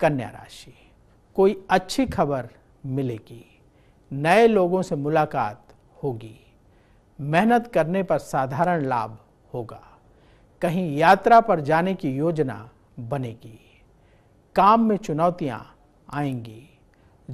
कन्या राशि कोई अच्छी खबर मिलेगी नए लोगों से मुलाकात होगी मेहनत करने पर साधारण लाभ होगा कहीं यात्रा पर जाने की योजना बनेगी काम में चुनौतियां आएंगी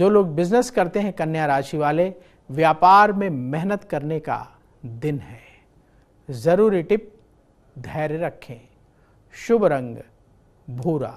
जो लोग बिजनेस करते हैं कन्या राशि वाले व्यापार में मेहनत करने का दिन है ज़रूरी टिप धैर्य रखें शुभ रंग भूरा